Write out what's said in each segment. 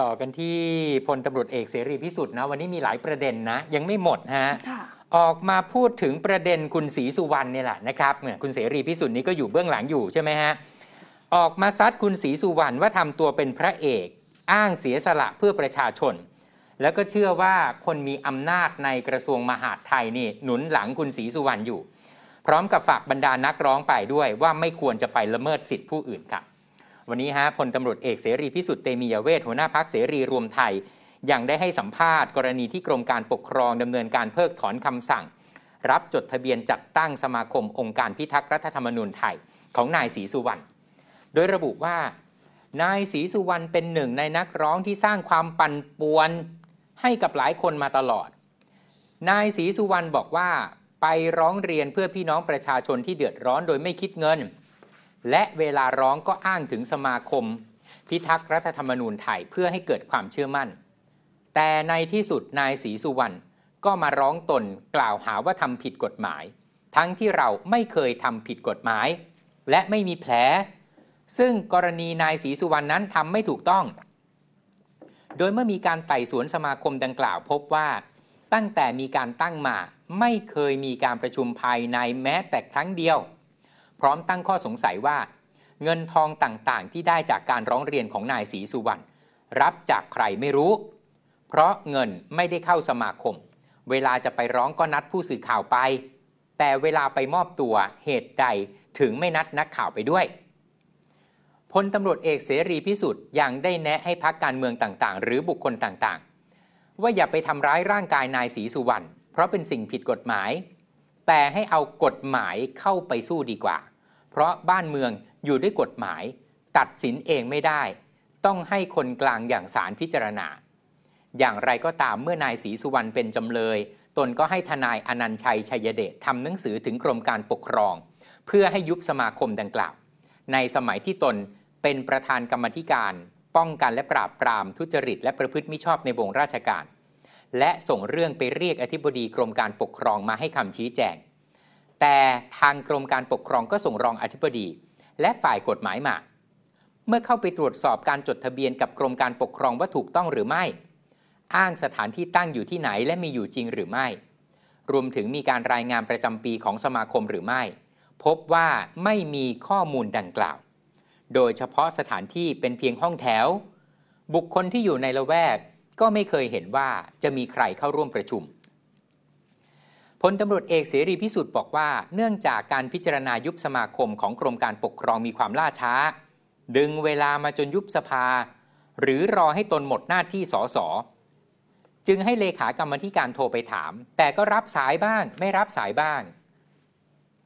ต่อกันที่พลตำรวจเอกเสรีพิสุทธิ์นะวันนี้มีหลายประเด็นนะยังไม่หมดฮะออกมาพูดถึงประเด็นคุณศรีสุวรรณเนี่ยแหละนะครับเนี่ยคุณเสรีพิสุทธิ์นี่ก็อยู่เบื้องหลังอยู่ใช่ไหมฮะออกมาซัดคุณศรีสุวรรณว่าทำตัวเป็นพระเอก อ้างเสียสละเพื่อประชาชน แล้วก็เชื่อว่าคนมีอำนาจในกระทรวงมหาดไทยนี่หนุนหลังคุณศรีสุวรรณอยู่พร้อมกับฝากบรรดานักร้องไปด้วยว่าไม่ควรจะไปละเมิดสิทธิผู้อื่นครับวันนี้ฮะพลตำรวจเอกเสรีพิสุทธิ์เตมียเวทหัวหน้าพักเสรีรวมไทยยังได้ให้สัมภาษณ์กรณีที่กรมการปกครองดำเนินการเพิกถอนคำสั่ง รับจดทะเบียนจัดตั้งสมาคมองค์การพิทักษ์รัฐธรรมนูญไทยของนายศรีสุวรรณโดยระบุว่า นายศรีสุวรรณเป็นหนึ่งในนักร้องที่สร้างความปั่นป่วนให้กับหลายคนมาตลอด นายศรีสุวรรณบอกว่าไปร้องเรียนเพื่อพี่น้องประชาชนที่เดือดร้อนโดยไม่คิดเงินและเวลาร้องก็อ้างถึงสมาคมพิทักษ์รัฐธรรมนูญไทยเพื่อให้เกิดความเชื่อมั่น แต่ในที่สุดนายศรีสุวรรณก็มาร้องตนกล่าวหาว่าทำผิดกฎหมาย ทั้งที่เราไม่เคยทำผิดกฎหมาย และไม่มีแผล ซึ่งกรณีนายศรีสุวรรณนั้นทำไม่ถูกต้อง โดยเมื่อมีการไต่สวนสมาคมดังกล่าวพบว่า ตั้งแต่มีการตั้งมาไม่เคยมีการประชุมภายในแม้แต่ครั้งเดียวพร้อมตั้งข้อสงสัยว่า เงินทองต่างๆที่ได้จากการร้องเรียนของนายศรีสุวรรณรับจากใครไม่รู้ เพราะเงินไม่ได้เข้าสมาคม เวลาจะไปร้องก็นัดผู้สื่อข่าวไป แต่เวลาไปมอบตัวเหตุใดถึงไม่นัดนักข่าวไปด้วยพลตำรวจเอกเสรีพิสุทธิ์ยังได้แนะให้พักการเมืองต่างๆ หรือบุคคลต่างๆ ว่าอย่าไปทำร้ายร่างกายนายศรีสุวรรณเพราะเป็นสิ่งผิดกฎหมายแต่ให้เอากฎหมายเข้าไปสู้ดีกว่าเพราะบ้านเมืองอยู่ด้วยกฎหมาย ตัดสินเองไม่ได้ ต้องให้คนกลางอย่างศาลพิจารณา อย่างไรก็ตามเมื่อนายศรีสุวรรณเป็นจำเลย ตนก็ให้ทนายอนันชัยชัยเดชทำหนังสือถึงกรมการปกครอง เพื่อให้ยุบสมาคมดังกล่าว ในสมัยที่ตนเป็นประธานกรรมธิการ ป้องกันและปราบปรามทุจริต และประพฤติมิชอบในวงราชการ และส่งเรื่องไปเรียกอธิบดีกรมการปกครองมาให้คำชี้แจงแต่ทางกรมการปกครองก็ส่งรองอธิบดี และฝ่ายกฎหมายมาเมื่อเข้าไปตรวจสอบการจดทะเบียนกับกรมการปกครองว่าถูกต้องหรือไม่ อ้างสถานที่ตั้งอยู่ที่ไหนและมีอยู่จริงหรือไม่ รวมถึงมีการรายงานประจำปีของสมาคมหรือไม่ พบว่าไม่มีข้อมูลดังกล่าว โดยเฉพาะสถานที่เป็นเพียงห้องแถว บุคคลที่อยู่ในละแวกก็ไม่เคยเห็นว่าจะมีใครเข้าร่วมประชุมพลตำรวจเอกเสรีพิสุทธิ์บอกว่า เนื่องจากการพิจารณายุบสมาคมของกรมการปกครองมีความล่าช้า ดึงเวลามาจนยุบสภา หรือรอให้ตนหมดหน้าที่สสจึงให้เลขากรรมธิการโทรไปถาม แต่ก็รับสายบ้างไม่รับสายบ้าง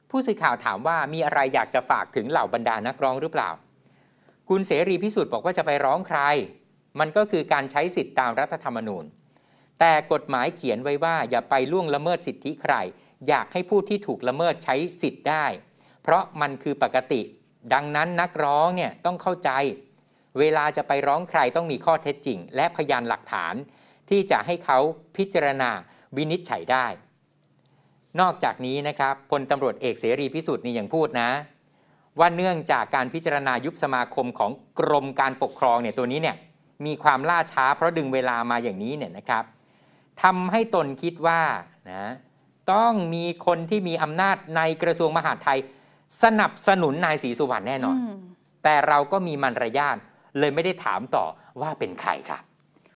ผู้สื่อข่าวถามว่ามีอะไรอยากจะฝากถึงเหล่าบรรดานักร้องหรือเปล่า คุณเสรีพิสุทธิ์บอกว่าจะไปร้องใคร มันก็คือการใช้สิทธิตามรัฐธรรมนูญแต่กฎหมายเขียนไว้ว่าอย่าไปล่วงละเมิดสิทธิใคร อยากให้ผู้ที่ถูกละเมิดใช้สิทธิ์ได้ เพราะมันคือปกติ ดังนั้นนักร้องเนี่ยต้องเข้าใจ เวลาจะไปร้องใครต้องมีข้อเท็จจริง และพยานหลักฐาน ที่จะให้เขาพิจารณาวินิจฉัยได้ นอกจากนี้นะครับพลตำรวจเอกเสรีพิสุทธิ์นี่ยังพูดนะว่าเนื่องจากการพิจารณายุบสมาคมของกรมการปกครองเนี่ยตัวนี้เนี่ยมีความล่าช้าเพราะดึงเวลามาอย่างนี้เนี่ยนะครับทำให้ตนคิดว่า นะ ต้องมีคนที่มีอำนาจในกระทรวงมหาดไทย สนับสนุนนายศรีสุวรรณแน่นอน แต่เราก็มีมันรยาทเลยไม่ได้ถามต่อว่าเป็นใครครับ